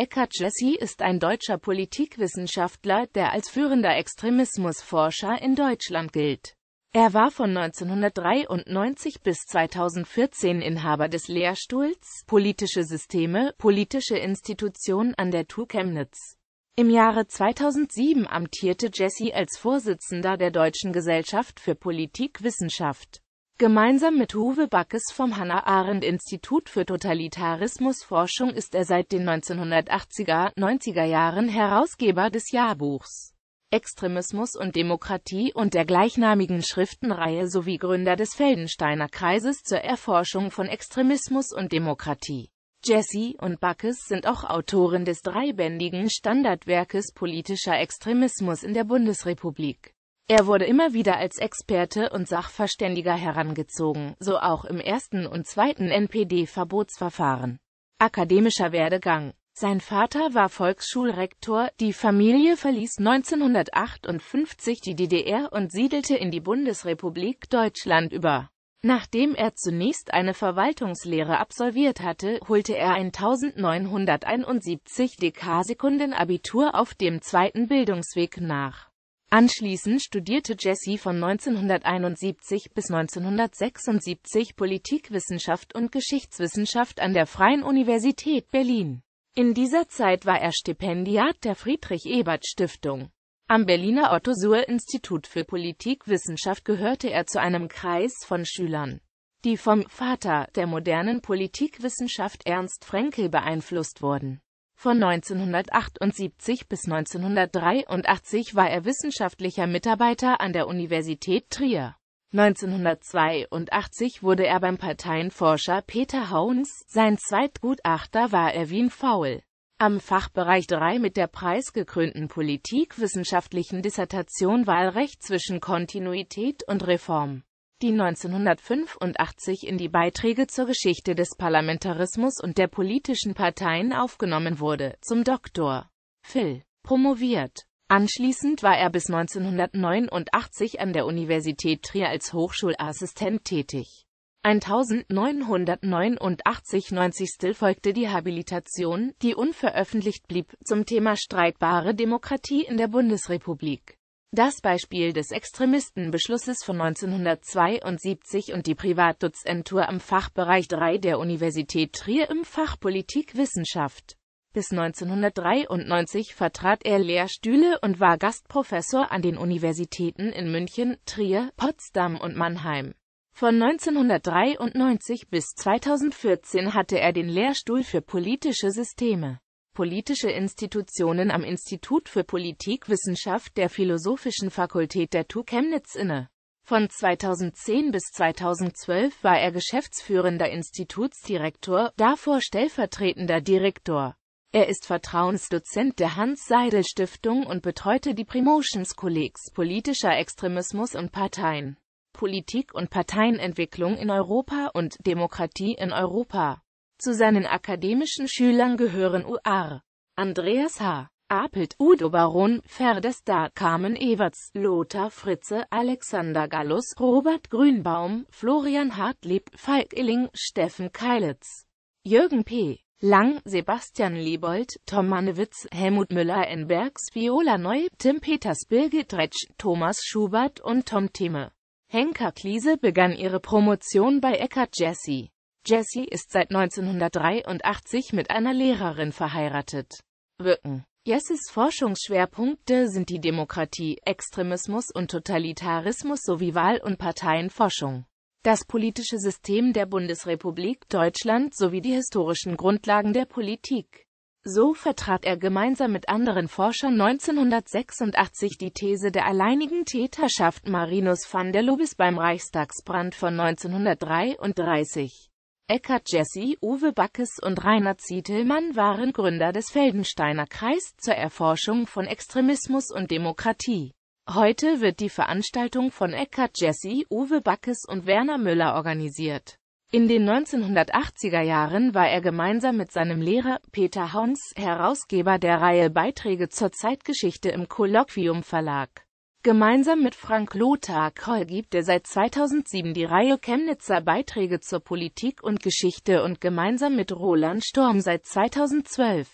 Eckhard Jesse ist ein deutscher Politikwissenschaftler, der als führender Extremismusforscher in Deutschland gilt. Er war von 1993 bis 2014 Inhaber des Lehrstuhls Politische Systeme, Politische Institutionen an der TU Chemnitz. Im Jahre 2007 amtierte Jesse als Vorsitzender der Deutschen Gesellschaft für Politikwissenschaft. Gemeinsam mit Uwe Backes vom Hannah-Arendt-Institut für Totalitarismusforschung ist er seit den 1980er, 90er Jahren Herausgeber des Jahrbuchs Extremismus und Demokratie und der gleichnamigen Schriftenreihe sowie Gründer des Feldensteiner Kreises zur Erforschung von Extremismus und Demokratie. Jesse und Backes sind auch Autoren des dreibändigen Standardwerkes Politischer Extremismus in der Bundesrepublik. Er wurde immer wieder als Experte und Sachverständiger herangezogen, so auch im ersten und zweiten NPD-Verbotsverfahren. Akademischer Werdegang Sein Vater war Volksschulrektor, die Familie verließ 1958 die DDR und siedelte in die Bundesrepublik Deutschland über. Nachdem er zunächst eine Verwaltungslehre absolviert hatte, holte er ein 1971 DK-Sekunden-Abitur auf dem zweiten Bildungsweg nach. Anschließend studierte Jesse von 1971 bis 1976 Politikwissenschaft und Geschichtswissenschaft an der Freien Universität Berlin. In dieser Zeit war er Stipendiat der Friedrich-Ebert-Stiftung. Am Berliner Otto-Suhr-Institut für Politikwissenschaft gehörte er zu einem Kreis von Schülern, die vom Vater der modernen Politikwissenschaft Ernst Fraenkel beeinflusst wurden. Von 1978 bis 1983 war er wissenschaftlicher Mitarbeiter an der Universität Trier. 1982 wurde er beim Parteienforscher Peter Hauens, sein Zweitgutachter war Erwin Faul, am Fachbereich 3 mit der preisgekrönten politikwissenschaftlichen Dissertation Wahlrecht zwischen Kontinuität und Reform die 1985 in die Beiträge zur Geschichte des Parlamentarismus und der politischen Parteien aufgenommen wurde, zum Dr. Phil promoviert. Anschließend war er bis 1989 an der Universität Trier als Hochschulassistent tätig. 1989-90 folgte die Habilitation, die unveröffentlicht blieb, zum Thema streitbare Demokratie in der Bundesrepublik. Das Beispiel des Extremistenbeschlusses von 1972 und die Privatdozentur am Fachbereich 3 der Universität Trier im Fach Politikwissenschaft. Bis 1993 vertrat er Lehrstühle und war Gastprofessor an den Universitäten in München, Trier, Potsdam und Mannheim. Von 1993 bis 2014 hatte er den Lehrstuhl für politische Systeme politische Institutionen am Institut für Politikwissenschaft der Philosophischen Fakultät der TU Chemnitz inne. Von 2010 bis 2012 war er geschäftsführender Institutsdirektor, davor stellvertretender Direktor. Er ist Vertrauensdozent der Hans-Seidel-Stiftung und betreute die Promotions Kollegs Politischer Extremismus und Parteien, Politik und Parteienentwicklung in Europa und Demokratie in Europa. Zu seinen akademischen Schülern gehören U.R. Andreas H. Apelt, Udo Baron, Ferdestar, Carmen Everts, Lothar Fritze, Alexander Gallus, Robert Grünbaum, Florian Hartlieb, Falk Illing, Steffen Keilitz, Jürgen P. Lang, Sebastian Liebold, Tom Mannewitz, Helmut Müller-Enbergs, Viola Neu, Tim Peters, Birgit Retsch, Thomas Schubert und Tom Thieme. Henker Kliese begann ihre Promotion bei Eckart Jesse. Jesse ist seit 1983 mit einer Lehrerin verheiratet. Wirken. Jesses Forschungsschwerpunkte sind die Demokratie, Extremismus und Totalitarismus sowie Wahl- und Parteienforschung, das politische System der Bundesrepublik Deutschland sowie die historischen Grundlagen der Politik. So vertrat er gemeinsam mit anderen Forschern 1986 die These der alleinigen Täterschaft Marinus van der Lubis beim Reichstagsbrand von 1933. Eckart Jesse, Uwe Backes und Rainer Zietelmann waren Gründer des Feldensteiner Kreis zur Erforschung von Extremismus und Demokratie. Heute wird die Veranstaltung von Eckart Jesse, Uwe Backes und Werner Müller organisiert. In den 1980er Jahren war er gemeinsam mit seinem Lehrer Peter Hons Herausgeber der Reihe Beiträge zur Zeitgeschichte im Kolloquium Verlag. Gemeinsam mit Frank Lothar Kroll gibt er seit 2007 die Reihe Chemnitzer Beiträge zur Politik und Geschichte und gemeinsam mit Roland Sturm seit 2012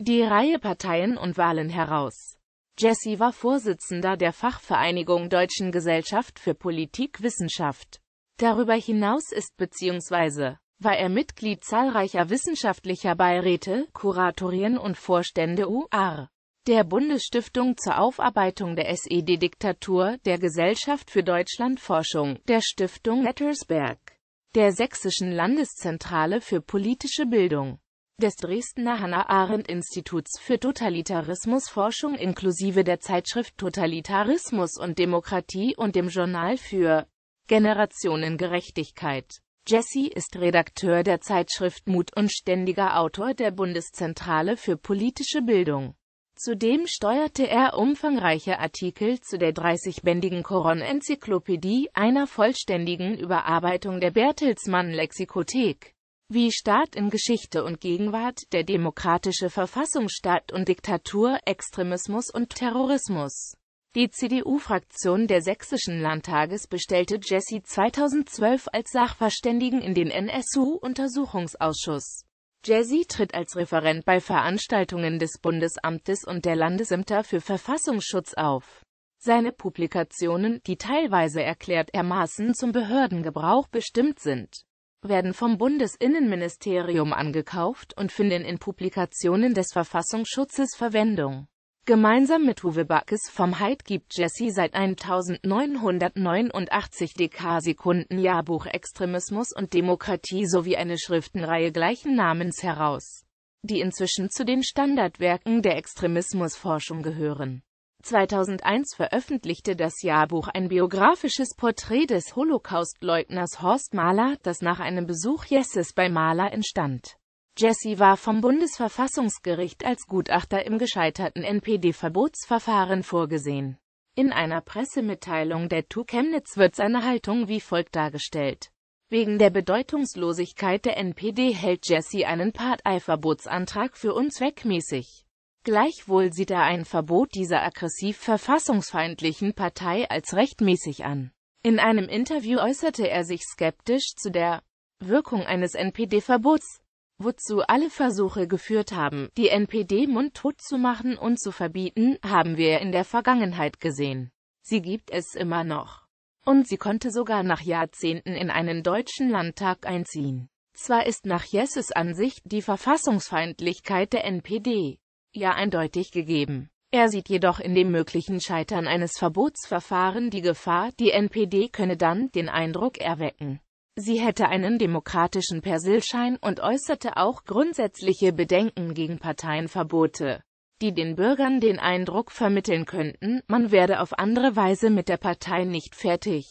die Reihe Parteien und Wahlen heraus. Jesse war Vorsitzender der Fachvereinigung Deutschen Gesellschaft für Politikwissenschaft. Darüber hinaus ist bzw. war er Mitglied zahlreicher wissenschaftlicher Beiräte, Kuratorien und Vorstände UR der Bundesstiftung zur Aufarbeitung der SED-Diktatur, der Gesellschaft für Deutschlandforschung, der Stiftung Nettersberg, der Sächsischen Landeszentrale für politische Bildung, des Dresdner Hannah-Arendt-Instituts für Totalitarismusforschung inklusive der Zeitschrift Totalitarismus und Demokratie und dem Journal für Generationengerechtigkeit. Jesse ist Redakteur der Zeitschrift Mut und ständiger Autor der Bundeszentrale für politische Bildung. Zudem steuerte er umfangreiche Artikel zu der 30-bändigen Koron-Enzyklopädie, einer vollständigen Überarbeitung der Bertelsmann-Lexikothek. Wie Staat in Geschichte und Gegenwart, der demokratische Verfassungsstaat und Diktatur, Extremismus und Terrorismus. Die CDU-Fraktion der Sächsischen Landtages bestellte Jesse 2012 als Sachverständigen in den NSU-Untersuchungsausschuss. Jesse tritt als Referent bei Veranstaltungen des Bundesamtes und der Landesämter für Verfassungsschutz auf. Seine Publikationen, die teilweise erklärt ermaßen zum Behördengebrauch bestimmt sind, werden vom Bundesinnenministerium angekauft und finden in Publikationen des Verfassungsschutzes Verwendung Gemeinsam mit Uwe Backes vom Heid gibt Jesse seit 1989 DK-Sekunden Jahrbuch Extremismus und Demokratie sowie eine Schriftenreihe gleichen Namens heraus, die inzwischen zu den Standardwerken der Extremismusforschung gehören. 2001 veröffentlichte das Jahrbuch ein biografisches Porträt des Holocaust-Leugners Horst Mahler, das nach einem Besuch Jesses bei Mahler entstand. Jesse war vom Bundesverfassungsgericht als Gutachter im gescheiterten NPD-Verbotsverfahren vorgesehen. In einer Pressemitteilung der TU Chemnitz wird seine Haltung wie folgt dargestellt. Wegen der Bedeutungslosigkeit der NPD hält Jesse einen Partei-Verbotsantrag für unzweckmäßig. Gleichwohl sieht er ein Verbot dieser aggressiv verfassungsfeindlichen Partei als rechtmäßig an. In einem Interview äußerte er sich skeptisch zu der Wirkung eines NPD-Verbots wozu alle Versuche geführt haben, die NPD mundtot zu machen und zu verbieten, haben wir in der Vergangenheit gesehen. Sie gibt es immer noch. Und sie konnte sogar nach Jahrzehnten in einen deutschen Landtag einziehen. Zwar ist nach Jesses Ansicht die Verfassungsfeindlichkeit der NPD ja eindeutig gegeben. Er sieht jedoch in dem möglichen Scheitern eines Verbotsverfahrens die Gefahr, die NPD könne dann den Eindruck erwecken, Sie hätte einen demokratischen Persilschein und äußerte auch grundsätzliche Bedenken gegen Parteienverbote, die den Bürgern den Eindruck vermitteln könnten, man werde auf andere Weise mit der Partei nicht fertig.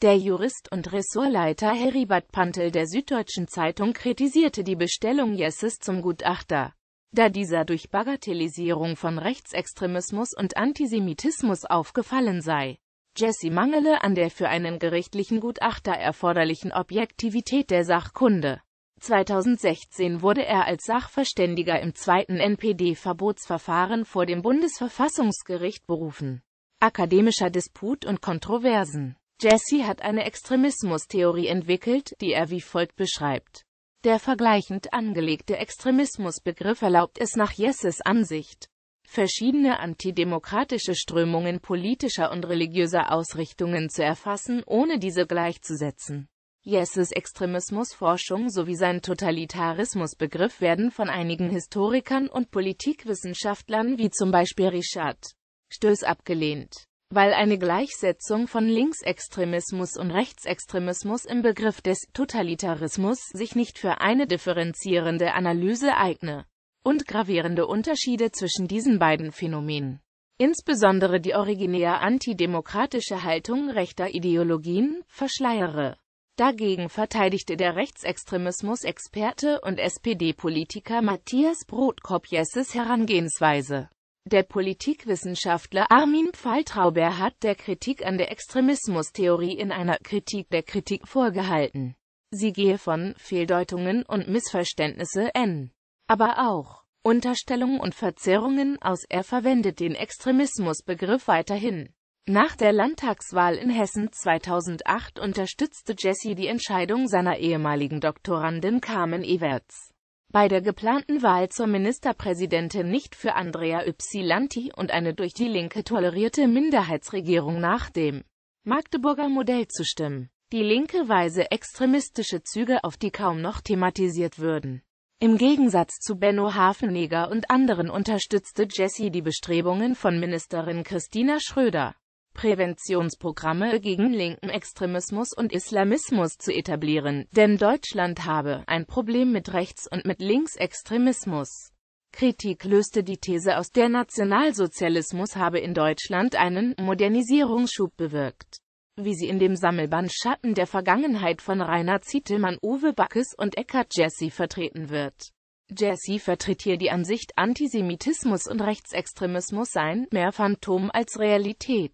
Der Jurist und Ressortleiter Heribert Pantel der Süddeutschen Zeitung kritisierte die Bestellung Jesses zum Gutachter, da dieser durch Bagatellisierung von Rechtsextremismus und Antisemitismus aufgefallen sei. Jesse mangele an der für einen gerichtlichen Gutachter erforderlichen Objektivität der Sachkunde. 2016 wurde er als Sachverständiger im zweiten NPD-Verbotsverfahren vor dem Bundesverfassungsgericht berufen. Akademischer Disput und Kontroversen Jesse hat eine Extremismustheorie entwickelt, die er wie folgt beschreibt. Der vergleichend angelegte Extremismusbegriff erlaubt es nach Jesses Ansicht, verschiedene antidemokratische Strömungen politischer und religiöser Ausrichtungen zu erfassen, ohne diese gleichzusetzen. Jesses Extremismusforschung sowie sein Totalitarismusbegriff werden von einigen Historikern und Politikwissenschaftlern wie zum Beispiel Richard Stöß abgelehnt, weil eine Gleichsetzung von Linksextremismus und Rechtsextremismus im Begriff des Totalitarismus sich nicht für eine differenzierende Analyse eigne und gravierende Unterschiede zwischen diesen beiden Phänomenen. Insbesondere die originär antidemokratische Haltung rechter Ideologien verschleiere. Dagegen verteidigte der Rechtsextremismus-Experte und SPD-Politiker Matthias Brotkopp Herangehensweise. Der Politikwissenschaftler Armin Pfeiltrauber hat der Kritik an der Extremismustheorie in einer Kritik der Kritik vorgehalten. Sie gehe von Fehldeutungen und Missverständnisse n aber auch Unterstellungen und Verzerrungen aus. Er verwendet den Extremismusbegriff weiterhin. Nach der Landtagswahl in Hessen 2008 unterstützte Jesse die Entscheidung seiner ehemaligen Doktorandin Carmen Everts, bei der geplanten Wahl zur Ministerpräsidentin nicht für Andrea Ypsilanti und eine durch die Linke tolerierte Minderheitsregierung nach dem Magdeburger Modell zu stimmen. Die Linke weise extremistische Züge auf, die kaum noch thematisiert würden. Im Gegensatz zu Benno Hafenegger und anderen unterstützte Jesse die Bestrebungen von Ministerin Christina Schröder, Präventionsprogramme gegen linken Extremismus und Islamismus zu etablieren, denn Deutschland habe ein Problem mit Rechts- und mit Linksextremismus. Kritik löste die These aus, der Nationalsozialismus habe in Deutschland einen Modernisierungsschub bewirkt wie sie in dem Sammelband Schatten der Vergangenheit von Rainer Zietelmann, Uwe Backes und Eckhard Jesse vertreten wird. Jesse vertritt hier die Ansicht, Antisemitismus und Rechtsextremismus seien mehr Phantom als Realität.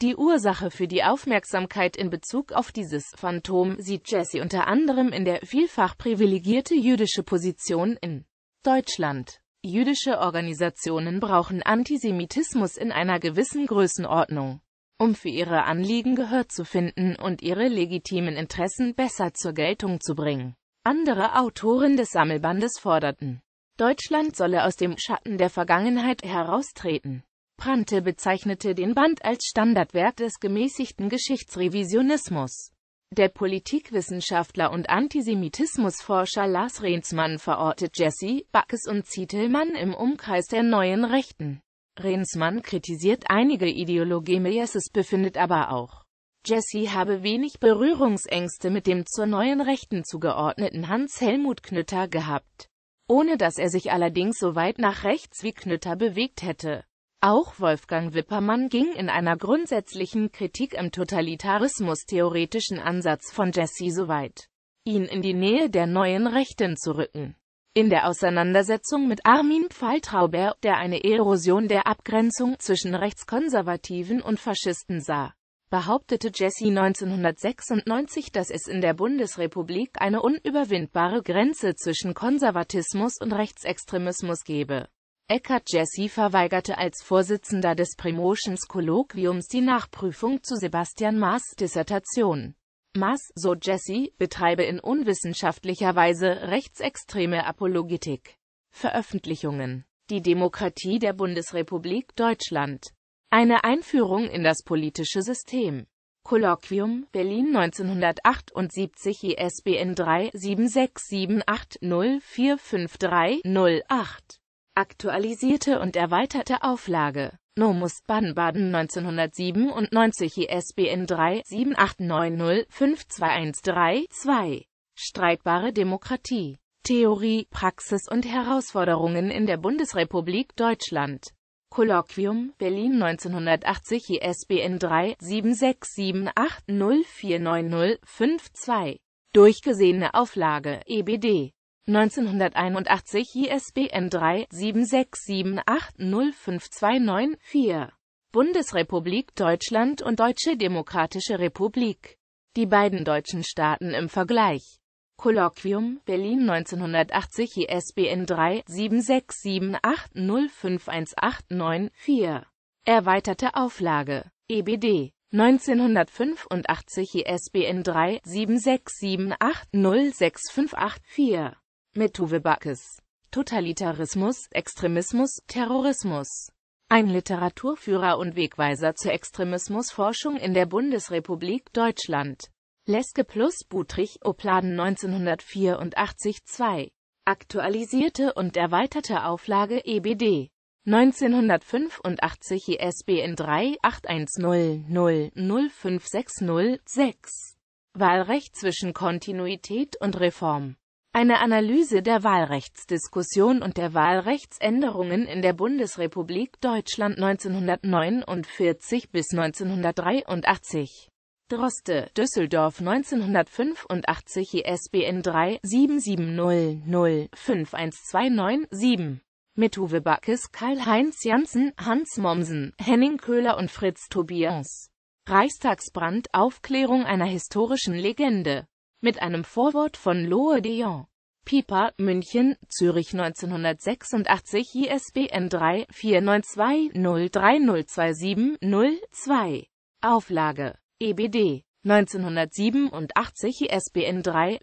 Die Ursache für die Aufmerksamkeit in Bezug auf dieses Phantom sieht Jesse unter anderem in der vielfach privilegierte jüdische Position in Deutschland. Jüdische Organisationen brauchen Antisemitismus in einer gewissen Größenordnung um für ihre Anliegen Gehör zu finden und ihre legitimen Interessen besser zur Geltung zu bringen. Andere Autoren des Sammelbandes forderten, Deutschland solle aus dem Schatten der Vergangenheit heraustreten. Prante bezeichnete den Band als Standardwerk des gemäßigten Geschichtsrevisionismus. Der Politikwissenschaftler und Antisemitismusforscher Lars Rehnsmann verortet Jesse, Backes und Zietelmann im Umkreis der Neuen Rechten. Rensmann kritisiert einige Ideologie Meyeses befindet aber auch, Jesse habe wenig Berührungsängste mit dem zur neuen Rechten zugeordneten Hans-Helmut Knütter gehabt, ohne dass er sich allerdings so weit nach rechts wie Knütter bewegt hätte. Auch Wolfgang Wippermann ging in einer grundsätzlichen Kritik im totalitarismus-theoretischen Ansatz von Jesse so weit, ihn in die Nähe der neuen Rechten zu rücken. In der Auseinandersetzung mit Armin Pfalltrauber, der eine Erosion der Abgrenzung zwischen Rechtskonservativen und Faschisten sah, behauptete Jesse 1996, dass es in der Bundesrepublik eine unüberwindbare Grenze zwischen Konservatismus und Rechtsextremismus gebe. Eckhard Jesse verweigerte als Vorsitzender des Primotions Kolloquiums die Nachprüfung zu Sebastian Maas' Dissertation. Maas, so Jesse, betreibe in unwissenschaftlicher Weise rechtsextreme Apologetik. Veröffentlichungen Die Demokratie der Bundesrepublik Deutschland Eine Einführung in das politische System Kolloquium, Berlin 1978 ISBN 3 76780455308 Aktualisierte und erweiterte Auflage Nomus Baden-Baden 1997 ISBN 3 7890 5213 2 Streitbare Demokratie Theorie, Praxis und Herausforderungen in der Bundesrepublik Deutschland Kolloquium, Berlin 1980 ISBN 3 52 Durchgesehene Auflage, EBD 1981 ISBN 3-7678-05294-4. Bundesrepublik Deutschland und Deutsche Demokratische Republik. Die beiden deutschen Staaten im Vergleich. Kolloquium, Berlin 1980 ISBN 3-7678-05189-4. Erweiterte Auflage. EBD 1985 ISBN 3-7678-06584. Mit Uwe Backes. Totalitarismus, Extremismus, Terrorismus. Ein Literaturführer und Wegweiser zur Extremismusforschung in der Bundesrepublik Deutschland. Leske plus Butrich, Opladen 1984 2. Aktualisierte und erweiterte Auflage EBD. 1985 ISBN 3 810005606. Wahlrecht zwischen Kontinuität und Reform. Eine Analyse der Wahlrechtsdiskussion und der Wahlrechtsänderungen in der Bundesrepublik Deutschland 1949 bis 1983. Droste, Düsseldorf 1985 ISBN 3 7700-51297 mit Uwe Backes, Karl-Heinz Janssen, Hans Mommsen, Henning Köhler und Fritz Tobias. Reichstagsbrand, Aufklärung einer historischen Legende mit einem Vorwort von Lohe de Jong. Piper, München, Zürich 1986 ISBN 3 492 030270 Auflage EBD 1987 ISBN 3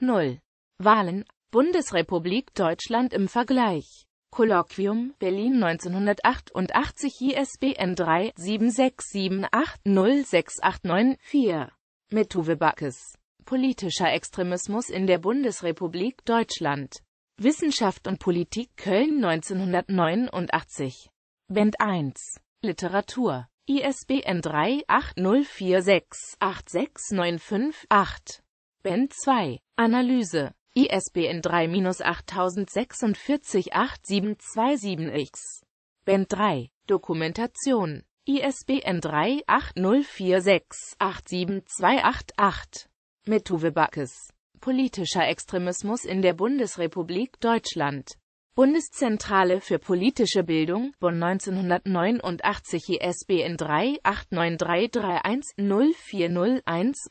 0 Wahlen Bundesrepublik Deutschland im Vergleich Kolloquium Berlin 1988 ISBN 3 7678 0689 Mit Tuve Backes. Politischer Extremismus in der Bundesrepublik Deutschland. Wissenschaft und Politik Köln 1989. Band 1. Literatur. ISBN 3 8046 86958. Band 2. Analyse. ISBN 3-8046-8727-X. Band 3. Dokumentation. ISBN 3-8046-87288. Metuwe Backes. Politischer Extremismus in der Bundesrepublik Deutschland. Bundeszentrale für politische Bildung, Bonn 1989 ISBN 3 89331 0401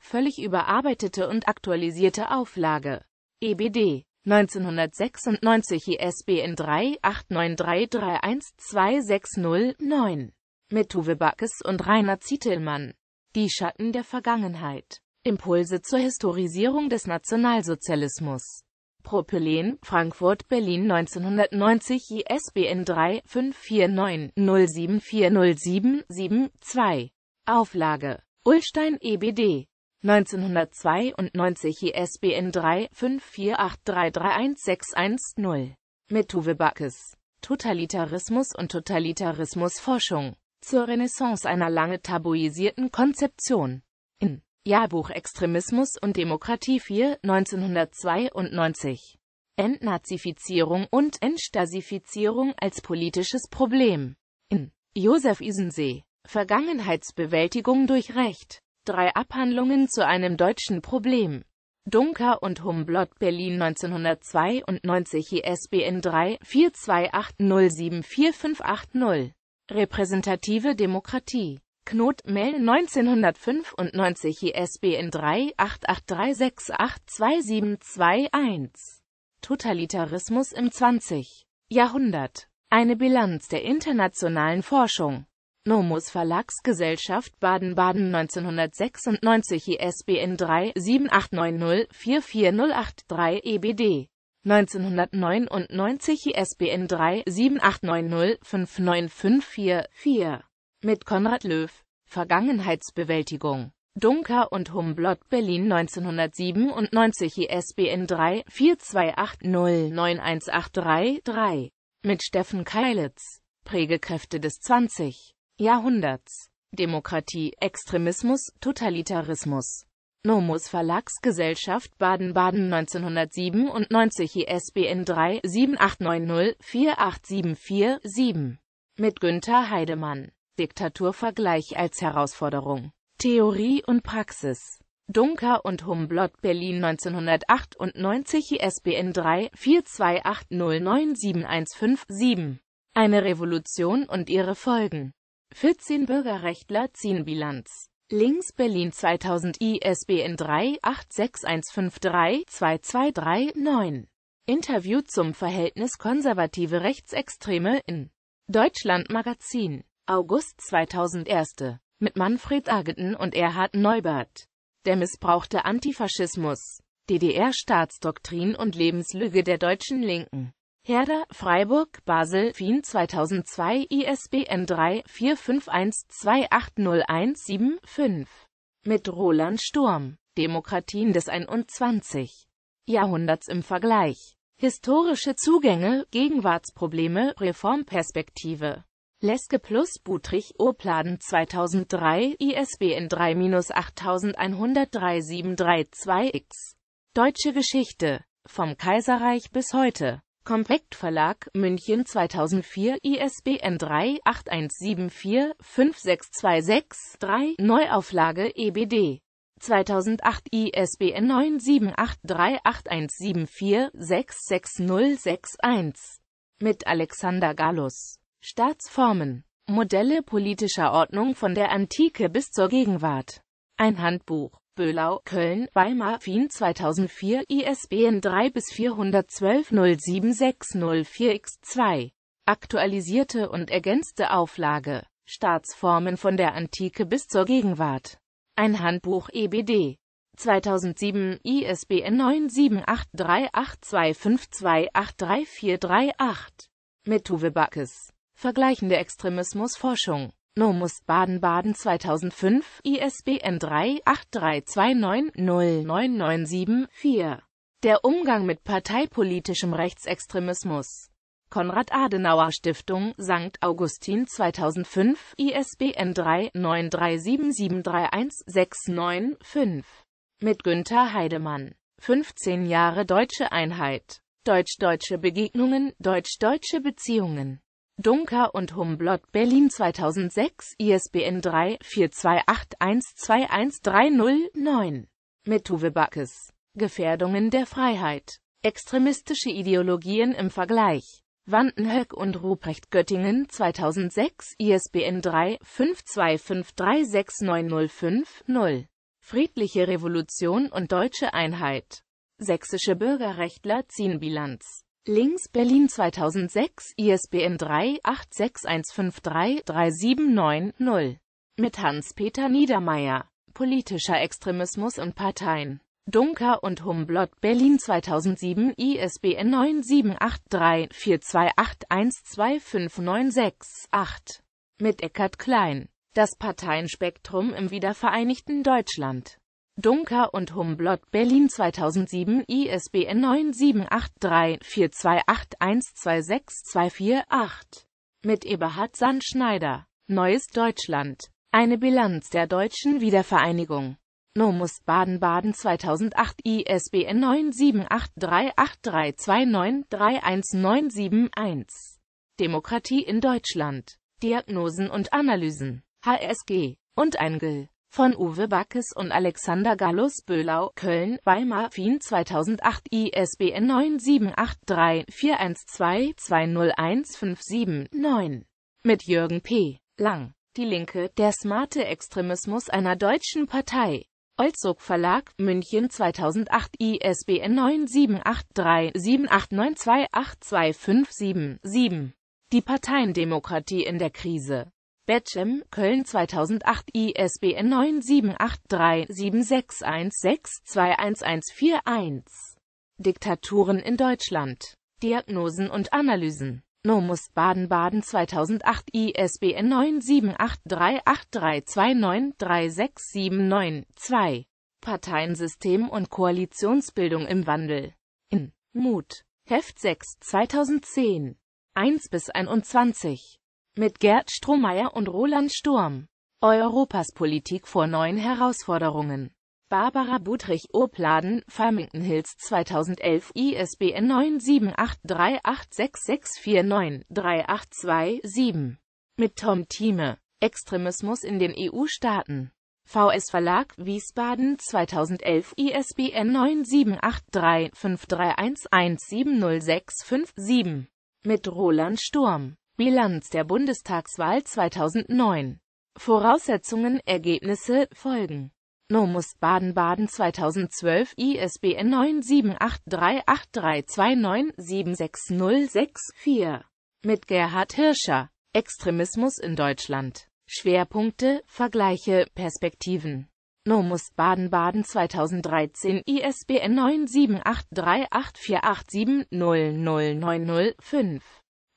völlig überarbeitete und aktualisierte Auflage. EBD 1996 ISBN 3-893-31260-9. Mit Uwe Backes und Rainer Zietelmann. Die Schatten der Vergangenheit. Impulse zur Historisierung des Nationalsozialismus. Propylen, Frankfurt, Berlin 1990 ISBN 3 549 07407 2 Auflage. Ulstein EBD 1992 ISBN 3 5483316110. Mit Uwe Backes. Totalitarismus und Totalitarismusforschung. Zur Renaissance einer lange tabuisierten Konzeption. In Jahrbuch Extremismus und Demokratie 4, 1992. Entnazifizierung und Entstasifizierung als politisches Problem. In Josef Isensee. Vergangenheitsbewältigung durch Recht. Drei Abhandlungen zu einem deutschen Problem. Dunker und Humblot Berlin 1992 ISBN 3 428074580 Repräsentative Demokratie Knot Mell 1995 ISBN 3 8836827221 Totalitarismus im 20. Jahrhundert Eine Bilanz der internationalen Forschung Nomus Verlagsgesellschaft Baden-Baden 1996 ISBN 3-7890-44083 EBD 1999 ISBN 3 7890 59544 mit Konrad Löw Vergangenheitsbewältigung Dunker und Humblot Berlin 1997 ISBN 3-4280-91883-3 mit Steffen Keilitz Prägekräfte des 20. Jahrhunderts. Demokratie, Extremismus, Totalitarismus. Nomus Verlagsgesellschaft Baden-Baden 1997 ISBN 3 7890 4874 7 mit Günther Heidemann. Diktaturvergleich als Herausforderung. Theorie und Praxis. Dunker und Humblot Berlin 1998 ISBN 3 7. Eine Revolution und ihre Folgen. 14 Bürgerrechtler ziehen Bilanz. Links Berlin 2000 ISBN 3 2239 Interview zum Verhältnis konservative Rechtsextreme in Deutschland Magazin August 2001 mit Manfred Ageten und Erhard Neubert. Der missbrauchte Antifaschismus, DDR-Staatsdoktrin und Lebenslüge der deutschen Linken. Herder, Freiburg, Basel, Wien 2002, ISBN 3-451-28017-5. Mit Roland Sturm. Demokratien des 21. Jahrhunderts im Vergleich. Historische Zugänge, Gegenwartsprobleme, Reformperspektive. Leske plus Butrich Opladen 2003, ISBN 3 8103 x Deutsche Geschichte. Vom Kaiserreich bis heute. Compact Verlag, München 2004, ISBN 3-8174-5626-3, Neuauflage EBD 2008, ISBN 978-38174-66061. Mit Alexander Gallus. Staatsformen. Modelle politischer Ordnung von der Antike bis zur Gegenwart. Ein Handbuch. Böhlau, Köln, Weimar, Wien 2004, ISBN 3 bis 412 07604 x 2 Aktualisierte und ergänzte Auflage. Staatsformen von der Antike bis zur Gegenwart. Ein Handbuch EBD. 2007, ISBN 9783825283438. Mit Uwe Backes. Vergleichende Extremismusforschung. Nomus Baden-Baden 2005 ISBN 3 8329 0997 4 Der Umgang mit parteipolitischem Rechtsextremismus Konrad-Adenauer-Stiftung, St. Augustin 2005, ISBN 3 5 Mit Günther Heidemann. 15 Jahre Deutsche Einheit. Deutsch-deutsche Begegnungen, deutsch-deutsche Beziehungen. Dunker und Humblot Berlin 2006 ISBN 3 4281 12130 9 mit Uwe Backes Gefährdungen der Freiheit Extremistische Ideologien im Vergleich Wandenhöck und Ruprecht Göttingen 2006 ISBN 3-525369050 Friedliche Revolution und Deutsche Einheit Sächsische Bürgerrechtler ziehen Bilanz Links Berlin 2006, ISBN 3 86153 379 0 Mit Hans-Peter Niedermeyer. Politischer Extremismus und Parteien. Dunker und Humblot Berlin 2007, ISBN 9783-42812596-8. Mit Eckart Klein. Das Parteienspektrum im wiedervereinigten Deutschland. Dunker und Humblot Berlin 2007 ISBN 9783428126248 Mit Eberhard Sandschneider. Neues Deutschland. Eine Bilanz der deutschen Wiedervereinigung. Nomus Baden-Baden 2008 ISBN 9783832931971. Demokratie in Deutschland. Diagnosen und Analysen. HSG und Engel von Uwe Backes und Alexander Gallus Böhlau, Köln, Weimar, FIN 2008, ISBN 978-341220157-9. Mit Jürgen P. Lang. Die Linke, der smarte Extremismus einer deutschen Partei. Olzog Verlag, München 2008, ISBN 9783789282577. Die Parteiendemokratie in der Krise. Betchem, Köln 2008, ISBN 9783761621141. Diktaturen in Deutschland. Diagnosen und Analysen. Nomus Baden-Baden 2008 ISBN 9783832936792 Parteiensystem und Koalitionsbildung im Wandel. In Mut. Heft 6 2010 1 bis 21 mit Gerd Strohmeier und Roland Sturm. Europas Politik vor neuen Herausforderungen. Barbara Budrich-Opladen, Farmington Hills 2011, ISBN 9783866493827. Mit Tom Thieme. Extremismus in den EU-Staaten. VS Verlag, Wiesbaden 2011, ISBN 9783531170657. Mit Roland Sturm. Bilanz der Bundestagswahl 2009 Voraussetzungen, Ergebnisse, Folgen Nomus Baden-Baden 2012 ISBN 9783832976064 mit Gerhard Hirscher Extremismus in Deutschland Schwerpunkte, Vergleiche, Perspektiven Nomus Baden-Baden 2013 ISBN 9783848700905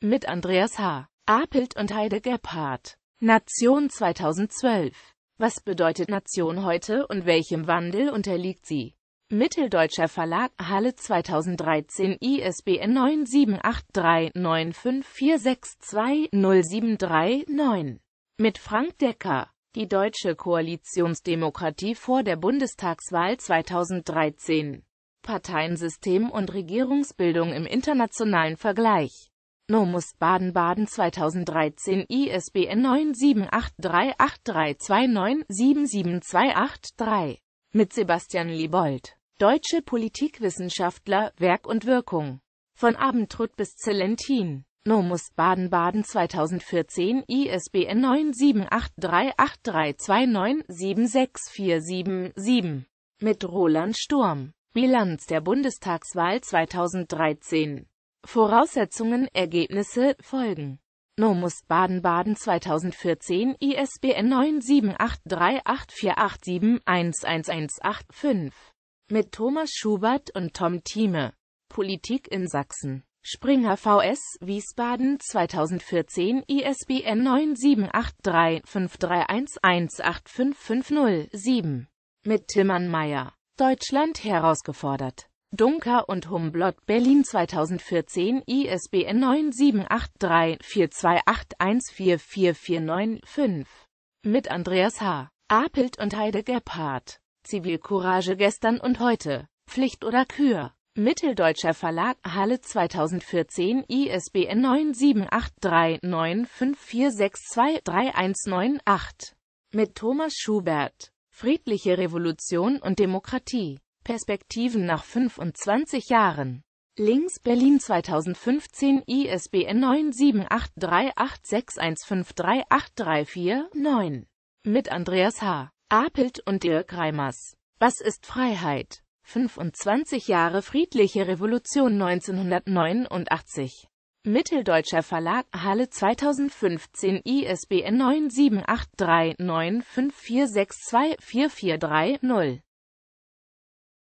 mit Andreas H. Apelt und Heide Gebhardt. Nation 2012. Was bedeutet Nation heute und welchem Wandel unterliegt sie? Mitteldeutscher Verlag, Halle 2013, ISBN 9783954620739. Mit Frank Decker. Die deutsche Koalitionsdemokratie vor der Bundestagswahl 2013. Parteiensystem und Regierungsbildung im internationalen Vergleich. Nomus Baden-Baden 2013 ISBN 9783832977283 mit Sebastian Liebold. Deutsche Politikwissenschaftler, Werk und Wirkung. Von Abendrut bis Zellentin. Nomus Baden-Baden 2014 ISBN 9783832976477 mit Roland Sturm. Bilanz der Bundestagswahl 2013 Voraussetzungen, Ergebnisse, Folgen. Nomus Baden-Baden 2014 ISBN 9783848711185 mit Thomas Schubert und Tom Thieme. Politik in Sachsen. Springer VS Wiesbaden 2014 ISBN 9783531185507 mit Tillmann Meyer. Deutschland herausgefordert. Dunker und Humblot Berlin 2014 ISBN 9783428144495 mit Andreas H. Apelt und Heide Gebhardt. Zivilcourage gestern und heute. Pflicht oder Kür. Mitteldeutscher Verlag Halle 2014 ISBN 9783954623198 mit Thomas Schubert. Friedliche Revolution und Demokratie. Perspektiven nach 25 Jahren. Links Berlin 2015 ISBN 9783861538349 mit Andreas H. Apelt und Dirk Reimers. Was ist Freiheit? 25 Jahre Friedliche Revolution 1989. Mitteldeutscher Verlag Halle 2015 ISBN 0